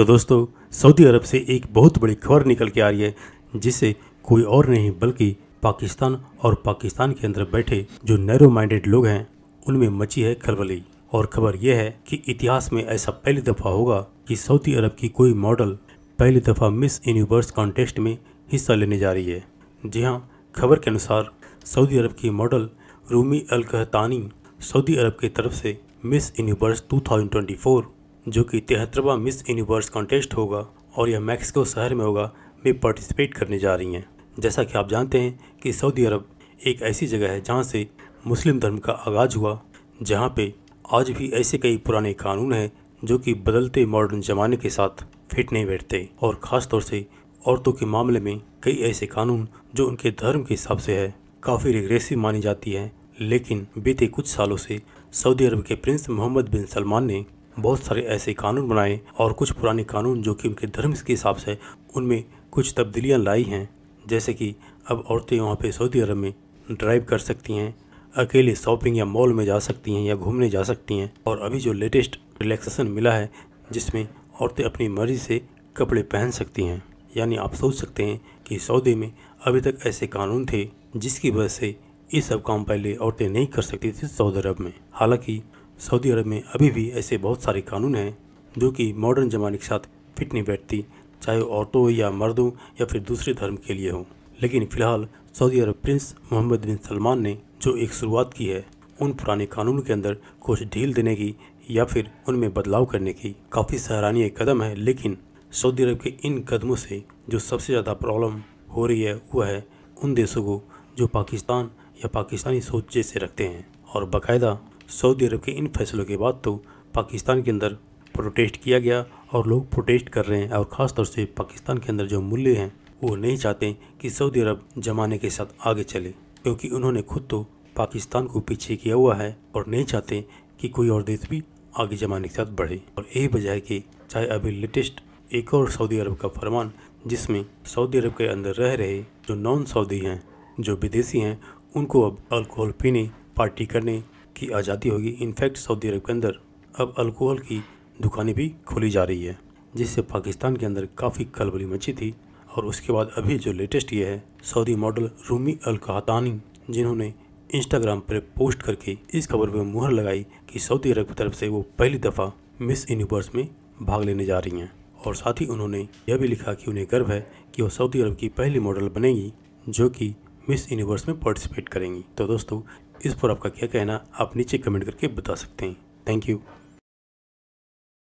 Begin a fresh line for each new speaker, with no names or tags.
तो दोस्तों सऊदी अरब से एक बहुत बड़ी खबर निकल के आ रही है जिसे कोई और नहीं बल्कि पाकिस्तान और पाकिस्तान के अंदर बैठे जो नैरो माइंडेड लोग हैं उनमें मची है खलबली और खबर यह है कि इतिहास में ऐसा पहली दफ़ा होगा कि सऊदी अरब की कोई मॉडल पहली दफ़ा मिस यूनिवर्स कॉन्टेस्ट में हिस्सा लेने जा रही है जी हाँ खबर के अनुसार सऊदी अरब की मॉडल रूमी अलकहतानी सऊदी अरब की तरफ से मिस यूनिवर्स 2024 जो कि तिहत्तरवा मिस यूनिवर्स कॉन्टेस्ट होगा और यह मैक्सिको शहर में होगा वे पार्टिसिपेट करने जा रही हैं जैसा कि आप जानते हैं कि सऊदी अरब एक ऐसी जगह है जहाँ से मुस्लिम धर्म का आगाज़ हुआ जहाँ पे आज भी ऐसे कई पुराने कानून हैं जो कि बदलते मॉडर्न ज़माने के साथ फिट नहीं बैठते और ख़ास तौर से औरतों के मामले में कई ऐसे कानून जो उनके धर्म के हिसाब से है काफ़ी रिग्रेसिव मानी जाती है लेकिन बीते कुछ सालों से सऊदी अरब के प्रिंस मोहम्मद बिन सलमान ने बहुत सारे ऐसे कानून बनाए और कुछ पुराने कानून जो कि उनके धर्म के हिसाब से उनमें कुछ तब्दीलियाँ लाई हैं जैसे कि अब औरतें वहाँ पर सऊदी अरब में ड्राइव कर सकती हैं अकेले शॉपिंग या मॉल में जा सकती हैं या घूमने जा सकती हैं और अभी जो लेटेस्ट रिलैक्सेशन मिला है जिसमें औरतें अपनी मर्जी से कपड़े पहन सकती हैं यानी आप सोच सकते हैं कि सऊदी में अभी तक ऐसे कानून थे जिसकी वजह से ये सब काम पहले औरतें नहीं कर सकती थी सऊदी अरब में हालांकि सऊदी अरब में अभी भी ऐसे बहुत सारे कानून हैं जो कि मॉडर्न ज़माने के साथ फिट नहीं बैठती चाहे औरतों या मर्दों या फिर दूसरे धर्म के लिए हों लेकिन फ़िलहाल Saudi Arab prince Mohammed bin Salman ने जो एक शुरुआत की है उन पुराने कानूनों के अंदर कुछ ढील देने की या फिर उनमें बदलाव करने की काफ़ी सराहनीय कदम है लेकिन सऊदी अरब के इन कदमों से जो सबसे ज़्यादा प्रॉब्लम हो रही है वह है उन देशों को जो पाकिस्तान या पाकिस्तानी सोच जैसे रखते हैं और बाकायदा सऊदी अरब के इन फैसलों के बाद तो पाकिस्तान के अंदर प्रोटेस्ट किया गया और लोग प्रोटेस्ट कर रहे हैं और ख़ासतौर से पाकिस्तान के अंदर जो मूल्य हैं वो नहीं चाहते कि सऊदी अरब जमाने के साथ आगे चले क्योंकि उन्होंने खुद तो पाकिस्तान को पीछे किया हुआ है और नहीं चाहते कि कोई और देश भी आगे जमाने के साथ बढ़े और यही वजह है कि चाहे अभी लेटेस्ट एक और सऊदी अरब का फरमान जिसमें सऊदी अरब के अंदर रह रहे जो नॉन सऊदी हैं जो विदेशी हैं उनको अब अल्कोहल पीने पार्टी करने की आज़ादी होगी इनफैक्ट सऊदी अरब के अंदर अब अल्कोहल की दुकानें भी खोली जा रही है जिससे पाकिस्तान के अंदर काफ़ी कलबली मची थी और उसके बाद अभी जो लेटेस्ट ये है सऊदी मॉडल रूमी अलकातानी जिन्होंने इंस्टाग्राम पर पोस्ट करके इस खबर पर मुहर लगाई कि सऊदी अरब की तरफ से वो पहली दफ़ा मिस यूनिवर्स में भाग लेने जा रही हैं और साथ ही उन्होंने यह भी लिखा कि उन्हें गर्व है कि वो सऊदी अरब की पहली मॉडल बनेगी जो कि मिस यूनिवर्स में पार्टिसिपेट करेंगी तो दोस्तों इस पर आपका क्या कहना आप नीचे कमेंट करके बता सकते हैं थैंक यू